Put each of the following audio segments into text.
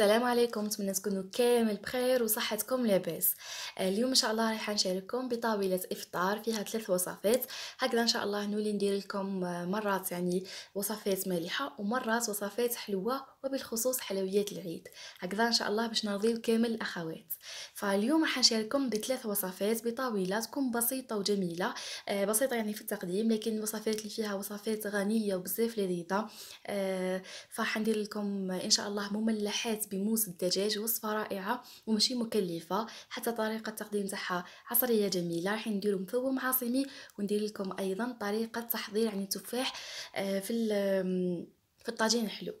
السلام عليكم نتمنى تكونوا كامل بخير وصحتكم لاباس آه، اليوم ان شاء الله راح نشارككم بطاوله افطار فيها ثلاث وصفات هكذا ان شاء الله نولي ندير لكم آه، مرات يعني وصفات مالحه ومرات وصفات حلوه وبالخصوص حلويات العيد هكذا ان شاء الله باش نرضيو كامل الاخوات فاليوم راح نشارككم بثلاث وصفات بطاوله تكون بسيطه وجميله آه، بسيطه يعني في التقديم لكن الوصفات اللي فيها وصفات غنيه وبزاف لذيذه آه فراح ندير لكم ان شاء الله مملحات بموس الدجاج وصفه رائعه ومشي مكلفه حتى طريقه التقديم تاعها عصريه جميله راح نديرو مفوم عاصمي وندير لكم ايضا طريقه تحضير يعني التفاح آه، في الطاجين الحلو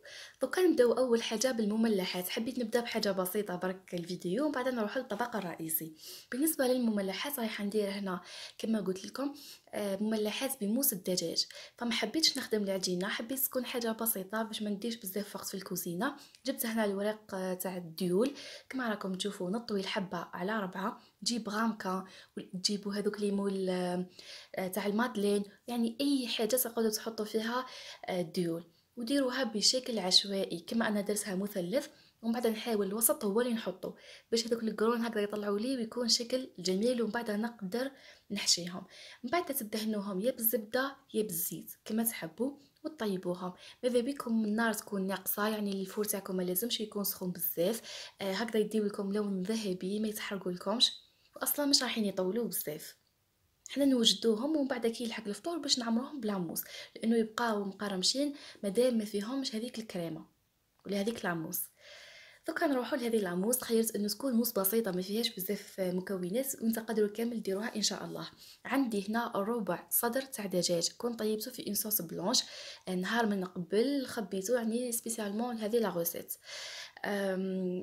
دوكا نبداو اول حاجه بالمملحات حبيت نبدا بحاجه بسيطه برك الفيديو ومن بعد نروح للطبق الرئيسي بالنسبه للمملحات راح ندير هنا كما قلت لكم آه، مملحات بموس الدجاج فما حبيتش نخدم العجينه حبيت تكون حاجه بسيطه باش ما نديش بزاف وقت في الكوزينه جبت هنا الورق آه، تاع الديول كما راكم تشوفوا نطوي الحبه على ربعه جيب غامكه وتجيبوا هذوك مول آه، تاع المادلين يعني اي حاجه تقدروا تحطوا فيها الديول وديروها بشكل عشوائي كما انا درتها مثلث ومن بعد نحاول الوسط هو اللي نحطه باش هذوك القرون هكذا يطلعوا لي ويكون شكل جميل ومن بعد نقدر نحشيهم من بعد تدهنوهم يا بالزبده يا بالزيت كما تحبوا وطيبوهم ماذا بكم النار تكون ناقصه يعني الفور تاعكم ما لازمش يكون سخون بزاف آه، هكذا يديو لكم لون ذهبي ما يتحرقوا لكمش واصلا مش رايحين يطولوا بزاف حنا نوجدوهم ومن بعد كي يلحق الفطور باش نعمروهم بالعموس لانه يبقاو مقرمشين مادام ما فيهمش هذيك الكريمه ولا هذيك العموس دوكا نروحوا لهذه العموس تخيلت انه تكون موس بسيطه ما فيهاش بزاف مكونات وانت قادروا كامل ديروها ان شاء الله عندي هنا ربع صدر تاع دجاج كون طيبته في انصوص بلونش نهار من قبل خبيته يعني سبيسيالمون لهذه لا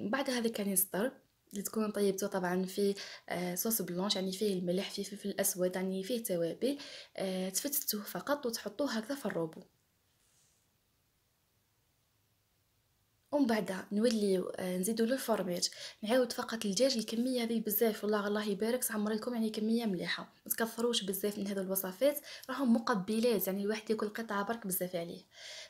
بعد هذا كان الصدر اللي تكون طيبته طبعا فيه آه، صوص بلونش يعني فيه الملح فيه فلفل اسود يعني فيه توابل آه، تفتتوه فقط وتحطوه هكذا في الروبو ومن بعد نوليو آه، نزيدو له الفرماج نعاود فقط الدجاج الكميه هذه بزاف والله الله يبارك تعمر لكم يعني كميه مليحه ما تكثروش بزاف من هذو الوصفات راهم مقبلات يعني الواحد ياكل قطعه برك بزاف عليه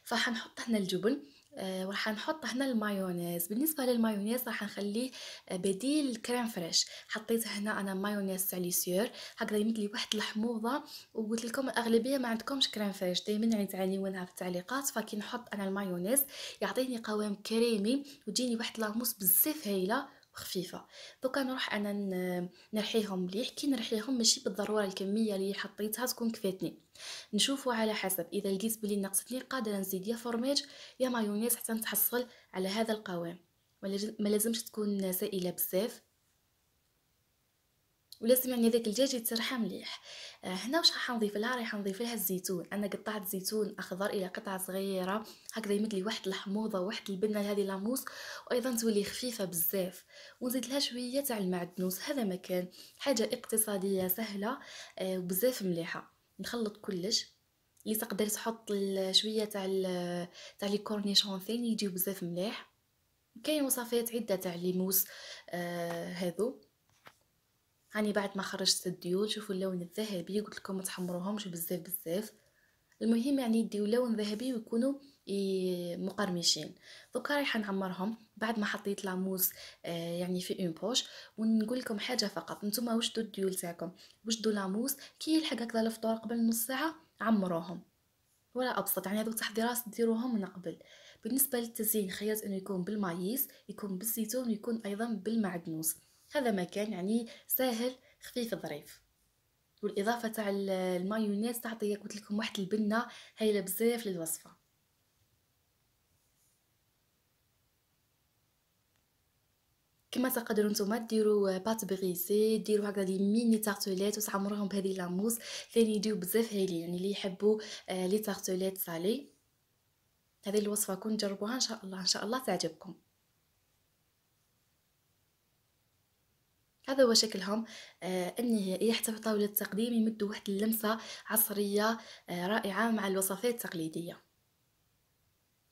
فحنحط هنا الجبن آه وراح نحط هنا المايونيز بالنسبه للمايونيز راح نخليه آه، بديل كريم فريش حطيت هنا انا مايونيز تاع ليسيور هكذا يمد لي واحد الحموضه وقلت لكم الاغلبيه ما عندكمش كريم فريش دائما تعانيونها في التعليقات فكي نحط انا المايونيز يعطيني قوام كريمي وتجيني واحد لاموس بزاف هايله خفيفه دوكا نروح انا نرحيهم مليح كي نرحيهم ماشي بالضروره الكميه اللي حطيتها تكون كفاتني نشوفوا على حسب اذا لقيت بلي نقصتني قادره نزيد يا فرماج يا مايونيز حتى نتحصل على هذا القوام ما لازمش تكون سائله بزاف ولازم يعني هذاك الدجاج يتسرح مليح آه، هنا واش راح نضيف لها راح نضيف لها الزيتون انا قطعت زيتون اخضر الى قطع صغيره هكذا يمد لي واحد الحموضه واحد البنه لهذه لاموس وايضا تولي خفيفه بزاف ونزيد لها شويه تاع المعدنوس هذا ما كان حاجه اقتصاديه سهله آه، وبزاف مليحه نخلط كلش اللي تقدر تحط شويه تاع تاع لي كورنيشون ثاني يجيو بزاف مليح كاين وصفات عده تاع لي موس آه هذو هاني بعد ما خرجت الديول شوفوا اللون الذهبي قلت لكم ما تحمروهمش بزاف بزاف المهم يعني يديو لون ذهبي ويكونوا مقرمشين دوكا رايحه نعمرهم بعد ما حطيت لاموس آه، يعني في اون بوش ونقول لكم حاجه فقط نتوما وجدوا الديول تاعكم وجدوا لاموس كي يلحق هكذا الفطور قبل نص ساعه عمروهم ولا ابسط يعني هذوك التحضيرات ديروهم من قبل بالنسبه للتزيين خيرت انه يكون بالمايس يكون بالزيتون ويكون ايضا بالمعدنوس هذا مكان يعني ساهل خفيف ظريف والاضافه تاع المايونيز تعطي قلت لكم واحد البنه هايله بزاف للوصفه كما تقدروا نتوما ديروا بات بغيسي ديروا هكذا لي ميني تارتوليت وتعمروهم بهذه لاموس ثاني يديو بزاف هايلين يعني اللي يحبوا آه، لي تارتوليت سالي هذه الوصفه كون جربوها ان شاء الله ان شاء الله تعجبكم هذا هو شكلهم آه النهائي يحتوي طاولة التقديم يمد واحد اللمسة عصرية آه رائعة مع الوصفات التقليدية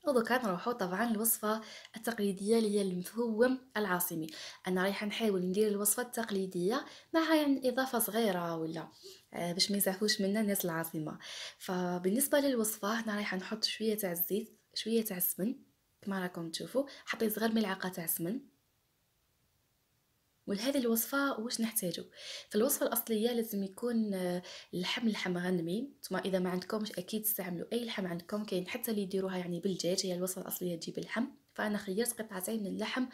ودوكا نروحو طبعا الوصفة التقليدية اللي هي المثوم العاصمي انا رايحة نحاول ندير الوصفة التقليدية مع يعني اضافة صغيرة ولا آه، باش ما يزعفوش منا الناس العاصمة فبالنسبة للوصفة هنا رايحة نحط شوية تاع الزيت شوية تاع السمن كما راكم تشوفوا حطيت صغير ملعقة تاع السمن ولهذه الوصفه واش نحتاجو في الوصفه الاصليه لازم يكون آه، اللحم لحم غنمي ثم اذا ما عندكمش اكيد استعملوا اي لحم عندكم كاين حتى اللي يديروها يعني بالدجاج هي الوصفه الاصليه تجيب اللحم فانا خيرت قطعتين من اللحم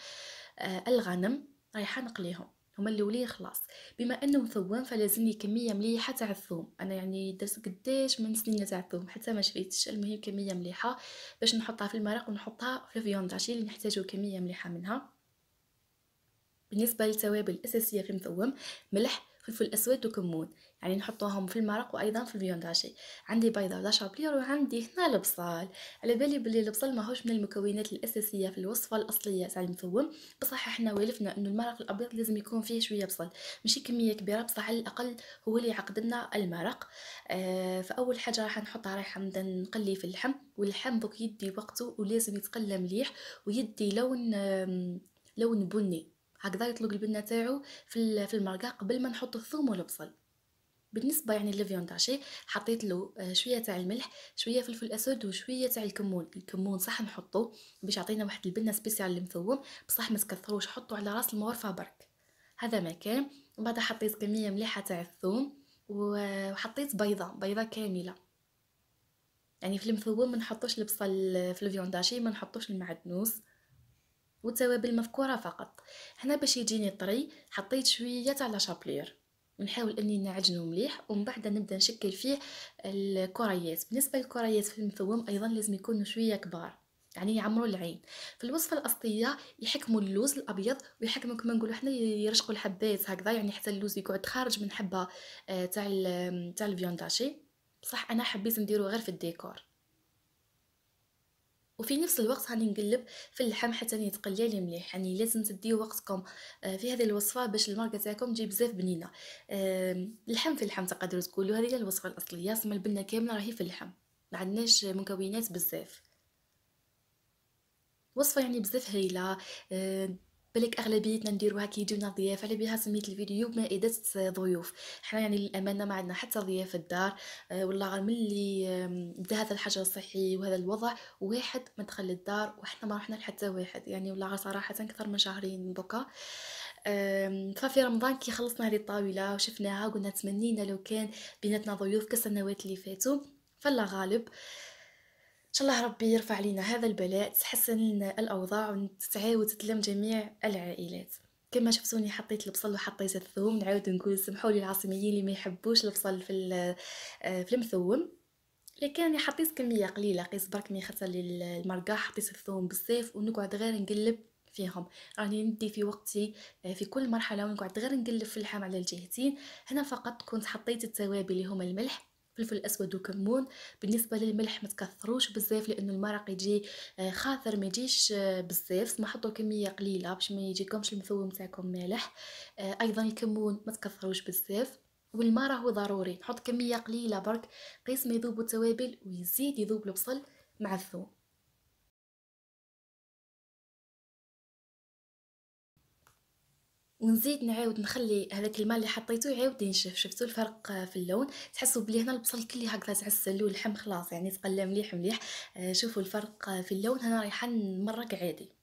آه الغنم رايحه نقليهم هما الاولين خلاص بما انه مثوم فلازمني كميه مليحه تاع الثوم انا يعني درت قداش من سنين تاع الثوم حتى ما شريتش المهم كميه مليحه باش نحطها في المرق ونحطها في الفيوند عشان اللي نحتاجو كميه مليحه منها بالنسبه للتوابل الاساسيه في المثوم ملح فلفل اسود وكمون يعني نحطوهم في المرق وايضا في الفيونداشي عندي بيضه ولا شابلير وعندي هنا البصل على بالي بلي البصل ماهوش من المكونات الاساسيه في الوصفه الاصليه تاع المثوم بصح احنا والفنا انه المرق الابيض لازم يكون فيه شويه بصل ماشي كميه كبيره بصح على الاقل هو اللي يعقد لنا المرق آه فاول حاجه راح نحطها رايحه نبدا نقلي في اللحم واللحم دوك يدي وقته ولازم يتقلى مليح ويدي لون آه لون بني هكذا يطلق البنه تاعو في في المرقه قبل ما نحط الثوم والبصل بالنسبه يعني للفيون تاعشي حطيت له آه، شويه تاع الملح شويه فلفل اسود وشويه تاع الكمون الكمون صح نحطو باش يعطينا واحد البنه سبيسيال المثوم بصح ما تكثروش حطوا على راس المغرفه برك هذا ما كان بعد حطيت كميه مليحه تاع الثوم وحطيت بيضه بيضه كامله يعني في المثوم ما نحطوش البصل في الفيون داشي ما نحطوش المعدنوس وتوابل مفكوره فقط هنا باش يجيني طري حطيت شويه تاع لا شابلير نحاول اني نعجنه مليح ومن بعد نبدا نشكل فيه الكريات بالنسبه للكريات في المثوم ايضا لازم يكونوا شويه كبار يعني يعمروا العين في الوصفه الاصليه يحكموا اللوز الابيض ويحكموا كما نقولوا حنا يرشقوا الحبات هكذا يعني حتى اللوز يقعد خارج من حبه آه، تاع تاع الفيونداشي بصح انا حبيت نديرو غير في الديكور وفي نفس الوقت غادي نقلب في اللحم حتى يتقلى مليح يعني لازم تديو وقتكم آه، في هذه الوصفه باش الماركه تاعكم تجي بزاف بنينه آه، اللحم في اللحم تقدروا تقولوا هذه هي الوصفه الاصليه اسم البنه كامله راهي في اللحم ما عندناش مكونات بزاف وصفه يعني بزاف هايله آه، بالك اغلبيتنا نديروها كي يجيونا ضياف على بها سميت الفيديو بمائده ضيوف حنا يعني للامانه ما عندنا حتى ضياف في الدار آه، والله غير ملي بدا هذا الحجر الصحي وهذا الوضع واحد ما دخل للدار وحنا ما رحنا لحتى واحد يعني والله صراحه اكثر من شهرين دوكا ففي رمضان كي خلصنا هذه الطاوله وشفناها قلنا تمنينا لو كان بيناتنا ضيوف كالسنوات اللي فاتوا فلا غالب أه ان شاء الله ربي يرفع علينا هذا البلاء تحسن لنا الاوضاع وتعاود تتلم جميع العائلات كما شفتوني حطيت البصل وحطيت الثوم نعاود نقول سمحوا لي العاصميين اللي ما يحبوش البصل في آه، في المثوم لكن حطيت كميه قليله قيس برك مي خاصه للمرقه حطيت الثوم بزاف ونقعد غير نقلب فيهم راني ندي في وقتي آه، في كل مرحله ونقعد غير نقلب في اللحم على الجهتين هنا فقط كنت حطيت التوابل اللي هما الملح الفلفل الاسود وكمون بالنسبه للملح ما تكثروش بزاف لانه المرق يجي آه، خاطر ما يجيش آه، بزاف سما حطوا كميه قليله باش ما يجيكمش المثوم تاعكم مالح آه، ايضا الكمون ما تكثروش بزاف والماء راهو ضروري نحط كميه قليله برك قيس ما يذوب التوابل ويزيد يذوب البصل مع الثوم ونزيد نعاود نخلي هذاك الماء اللي حطيته يعاود ينشف شفتوا الفرق في اللون تحسوا بلي هنا البصل كلي هكذا تعسل واللحم خلاص يعني تقلى مليح مليح آه، شوفوا الفرق في اللون هنا رايحه مره عادي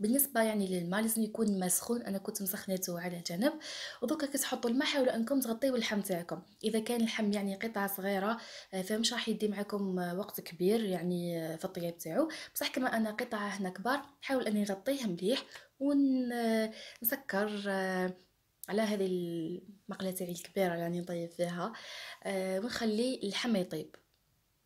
بالنسبه يعني للماء لازم يكون ما سخون انا كنت مسخنته على جنب ودوكا كتحطوا الماء حاولوا انكم تغطيو اللحم تاعكم اذا كان اللحم يعني قطعه صغيره آه، فمش راح يدي معكم آه، وقت كبير يعني آه، في الطياب تاعو بصح كما انا قطعه هنا كبار حاول اني نغطيه مليح ونسكر على هذه المقله تاعي الكبيره اللي راني نطيب فيها ونخلي اللحم يطيب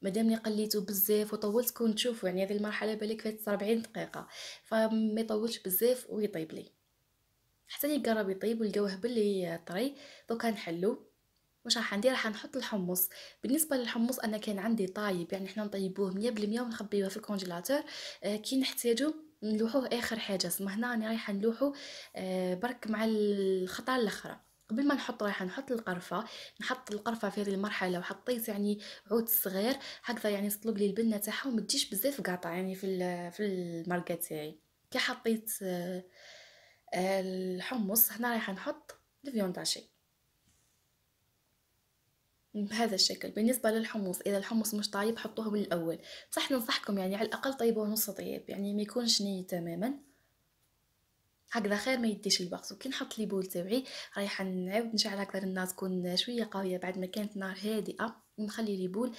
مادامني قليتو بزاف وطولت كون تشوفو يعني هذه المرحله بالك فاتت 40 دقيقه فما يطولش بزاف ويطيب لي حتى لي قرب يطيب ولقاوه بلي طري دوكا نحلو واش راح ندير راح نحط الحمص بالنسبه للحمص انا كان عندي طايب يعني حنا نطيبوه 100% ونخبيوه في الكونجيلاتور آه كي نحتاجو نلوحوه اخر حاجه سما هنا راني رايحه نلوحو آه برك مع الخطره الاخرى قبل ما نحط رايحه نحط القرفه نحط القرفه في هذه المرحله وحطيت يعني عود صغير هكذا يعني يصلب لي البنه تاعها وما تجيش بزاف قاطع يعني في في المرقه تاعي كي حطيت آه، الحمص هنا رايحه نحط الفيون داشي بهذا الشكل بالنسبه للحمص اذا الحمص مش طايب حطوه من الاول بصح ننصحكم يعني على الاقل طيبوه نص طيب يعني ما يكونش ني تماما هكذا خير ما يديش الوقت وكي نحط لي بول تاعي رايحه نعاود نشعل هكذا النار تكون شويه قويه بعد ما كانت نار هادئه نخلي لي بول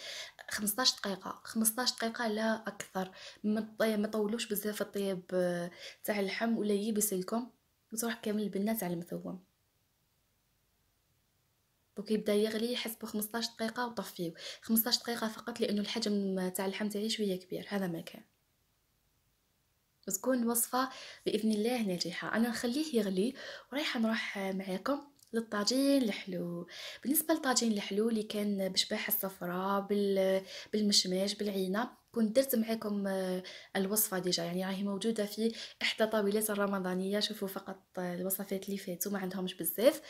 15 دقيقه 15 دقيقه لا اكثر ما طولوش بزاف الطياب آه، تاع اللحم ولا يبس لكم وتروح كامل البنات تاع المثوم وكيبدا يغلي يحس ب 15 دقيقه وطفيه 15 دقيقه فقط لانه الحجم تاع اللحم تاعي شويه كبير هذا ما كان وتكون الوصفة بإذن الله ناجحة أنا نخليه يغلي ورايحة نروح معاكم للطاجين الحلو بالنسبة للطاجين الحلو اللي كان بشباح الصفراء بالمشماش بالعينة كنت درت معاكم آه، الوصفة ديجا يعني راهي موجودة في إحدى طاولات الرمضانية شوفوا فقط الوصفات اللي فاتوا ما عندهمش بزاف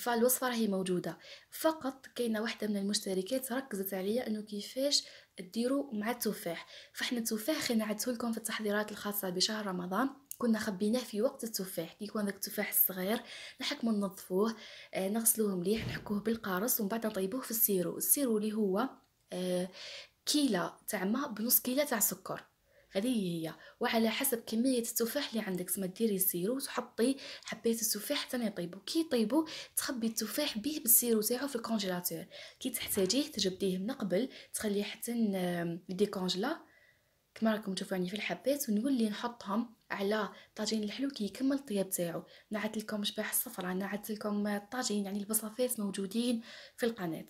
فالوصفة راهي موجودة فقط كاينة واحدة من المشتركات ركزت عليا أنه كيفاش ديروا مع التفاح فاحنا التفاح خلينا عدته لكم في التحضيرات الخاصه بشهر رمضان كنا خبيناه في وقت التفاح كي يكون داك التفاح الصغير نحكمو ننظفوه آه نغسلوه مليح نحكوه بالقارص ومن بعد نطيبوه في السيرو السيرو اللي هو آه كيله تاع ماء بنص كيله تاع سكر هذه هي وعلى حسب كميه التفاح اللي عندك تما ديري السيرو تحطي حبات التفاح حتى يطيبو كي يطيبو تخبي التفاح بيه بالسيرو تاعو في الكونجيلاتور كي تحتاجيه تجبديه من قبل تخليه حتى يدي كونجلا كما راكم تشوفوني في الحبات ونولي نحطهم على طاجين الحلو كي يكمل الطياب تاعو نعت لكم شباح الصفراء نعت لكم الطاجين يعني البصافات موجودين في القناه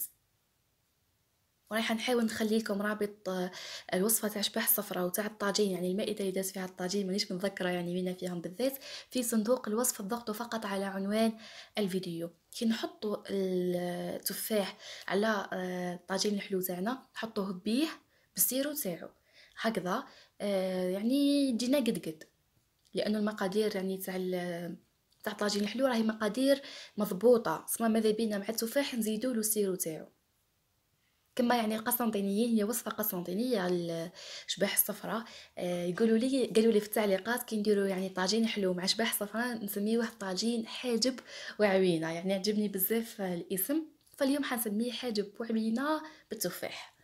ورايحه نحاول نخلي لكم رابط آه، الوصفه تاع شبح الصفراء وتاع الطاجين يعني المائده اللي داز فيها الطاجين مانيش متذكره يعني مين فيهم بالذات في صندوق الوصف الضغطوا فقط على عنوان الفيديو كي نحطوا التفاح على آه، الطاجين الحلو تاعنا نحطوه بيه بالسيرو تاعو هكذا آه، يعني يجينا قد قد لانه المقادير يعني تاع تاع الطاجين الحلو راهي مقادير مضبوطه صما ماذا بينا مع التفاح نزيدوا له السيرو تاعو كما يعني القسطنطينيين هي وصفه قسنطينيه على شباح الصفراء آه، يقولوا لي قالوا لي في التعليقات كي نديروا يعني طاجين حلو مع شباح الصفراء نسميه واحد طاجين حاجب وعوينه يعني عجبني بزاف الاسم فاليوم حنسميه حاجب وعوينه بالتفاح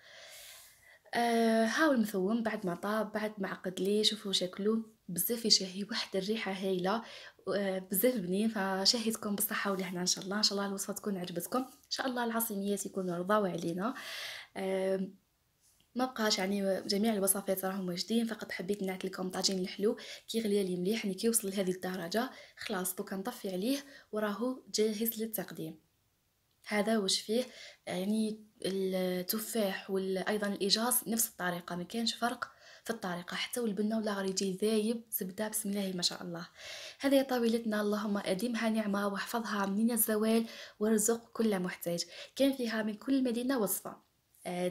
آه هاو المثوم بعد ما طاب بعد ما عقد لي شوفوا شكله بزاف يشهي واحد الريحه هايله آه، بزاف بنين فشهيتكم بالصحه والهنا ان شاء الله ان شاء الله الوصفه تكون عجبتكم ان شاء الله العاصميات يكونوا رضاو علينا ما بقاش يعني جميع الوصفات راهم واجدين فقط حبيت نعت لكم طاجين الحلو كيغلي لي مليح يعني كيوصل لهذه الدرجه خلاص دوكا نطفي عليه وراهو جاهز للتقديم هذا واش فيه يعني التفاح وايضا الاجاص نفس الطريقه ما كانش فرق في الطريقه حتى والبنه ولا يجي ذايب زبده بسم الله ما شاء الله هذه طاولتنا اللهم اديمها نعمه واحفظها من الزوال وارزق كل محتاج كان فيها من كل مدينه وصفه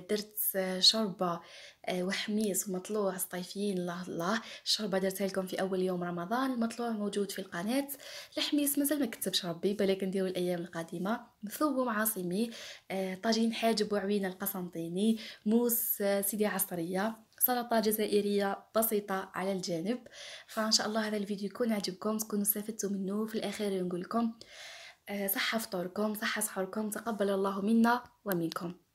درت شوربه آه، وحميص ومطلوع صيفيين الله الله الشوربه درتها لكم في اول يوم رمضان المطلوع موجود في القناه الحميص مازال ما كتبش ربي بالك نديرو الايام القادمه مثوم عاصمي آه، طاجين حاجب وعوينه القسنطيني موس آه، سيدي عصريه سلطة جزائرية بسيطة على الجانب فإن شاء الله هذا الفيديو يكون عجبكم تكونوا استفدتوا منه في الأخير نقول لكم صحة فطوركم صحة سحوركم تقبل الله منا ومنكم